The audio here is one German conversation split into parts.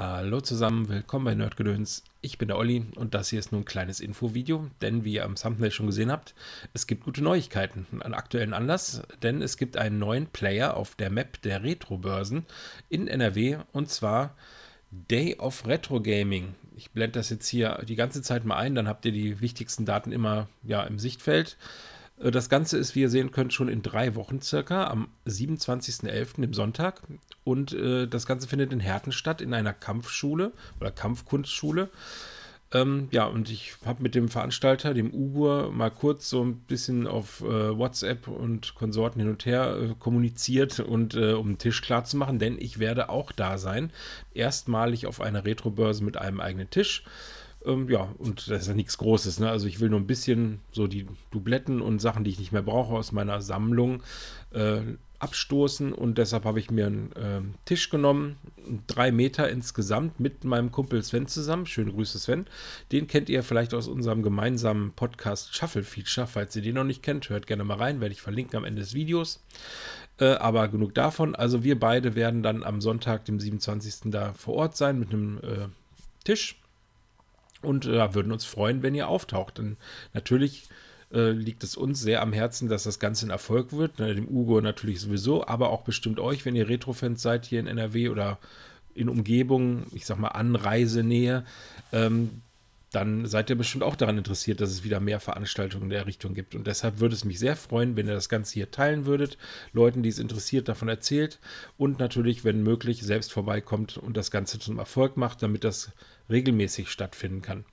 Hallo zusammen, willkommen bei Nerdgedöns. Ich bin der Olli und das hier ist nur ein kleines Infovideo, denn wie ihr am Thumbnail schon gesehen habt, es gibt gute Neuigkeiten an aktuellen Anlass, denn es gibt einen neuen Player auf der Map der Retro-Börsen in NRW und zwar Day of Retro Gaming. Ich blende das jetzt hier die ganze Zeit mal ein, dann habt ihr die wichtigsten Daten immer ja, im Sichtfeld. Äh, das Ganze ist, wie ihr sehen könnt, schon in drei Wochen circa, am 27.11., dem Sonntag. Und äh, das Ganze findet in Herten statt, in einer Kampfschule oder Kampfkunstschule. Ähm, ja, und ich habe mit dem Veranstalter, dem Ugur, mal kurz so ein bisschen auf äh, WhatsApp und Konsorten hin und her äh, kommuniziert und äh, um den Tisch klar zu machen, denn ich werde auch da sein. Erstmalig auf einer Retrobörse mit einem eigenen Tisch. Ähm, ja, und das ist ja nichts Großes. Ne? Also ich will nur ein bisschen so die Dubletten und Sachen, die ich nicht mehr brauche aus meiner Sammlung äh, abstoßen. Und deshalb habe ich mir einen äh, Tisch genommen, drei Meter insgesamt mit meinem Kumpel Sven zusammen. Schöne Grüße Sven. Den kennt ihr vielleicht aus unserem gemeinsamen Podcast Shuffle Feature. Falls ihr den noch nicht kennt, hört gerne mal rein. Werde ich verlinken am Ende des Videos. Äh, aber genug davon. Also wir beide werden dann am Sonntag, dem 27. da vor Ort sein mit einem äh, Tisch und äh, würden uns freuen, wenn ihr auftaucht. Denn natürlich äh, liegt es uns sehr am Herzen, dass das Ganze ein Erfolg wird. Ne, dem Ugo natürlich sowieso, aber auch bestimmt euch, wenn ihr Retro-Fans seid hier in NRW oder in Umgebung, ich sag mal Anreisenähe, ähm, dann seid ihr bestimmt auch daran interessiert, dass es wieder mehr Veranstaltungen in der Richtung gibt. Und deshalb würde es mich sehr freuen, wenn ihr das Ganze hier teilen würdet, Leuten, die es interessiert, davon erzählt und natürlich, wenn möglich, selbst vorbeikommt und das Ganze zum Erfolg macht, damit das regelmäßig stattfinden kann.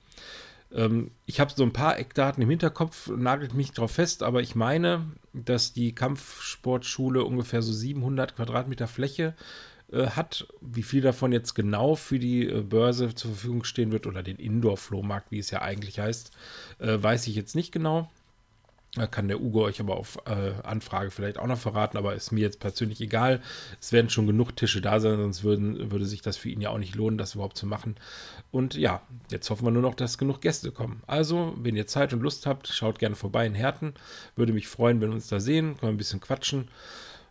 Ähm, ich habe so ein paar Eckdaten im Hinterkopf, nagelt mich drauf fest, aber ich meine, dass die Kampfsportschule ungefähr so 700 Quadratmeter Fläche äh, äh, hat. Wie viel davon jetzt genau für die äh, Börse zur Verfügung stehen wird oder den Indoor-Flohmarkt, wie es ja eigentlich heißt, äh, weiß ich jetzt nicht genau. Da kann der Ugo euch aber auf Anfrage vielleicht auch noch verraten, aber ist mir jetzt persönlich egal. Es werden schon genug Tische da sein, sonst würden, würde sich das für ihn ja auch nicht lohnen, das überhaupt zu machen. Und ja, jetzt hoffen wir nur noch, dass genug Gäste kommen. Also, wenn ihr Zeit und Lust habt, schaut gerne vorbei in Herten. Würde mich freuen, wenn wir uns da sehen, können wir ein bisschen quatschen.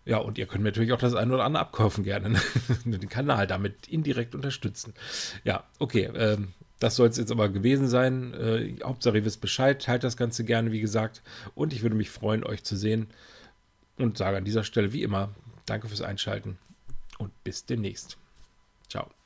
Ja, und ihr könnt mir natürlich auch das eine oder andere abkaufen gerne. Ne? Den Kanal damit indirekt unterstützen. Ja, okay. Ähm, das soll es jetzt aber gewesen sein. Äh, Hauptsache ihr wisst Bescheid. Teilt das Ganze gerne, wie gesagt. Und ich würde mich freuen, euch zu sehen. Und sage an dieser Stelle wie immer, danke fürs Einschalten und bis demnächst. Ciao.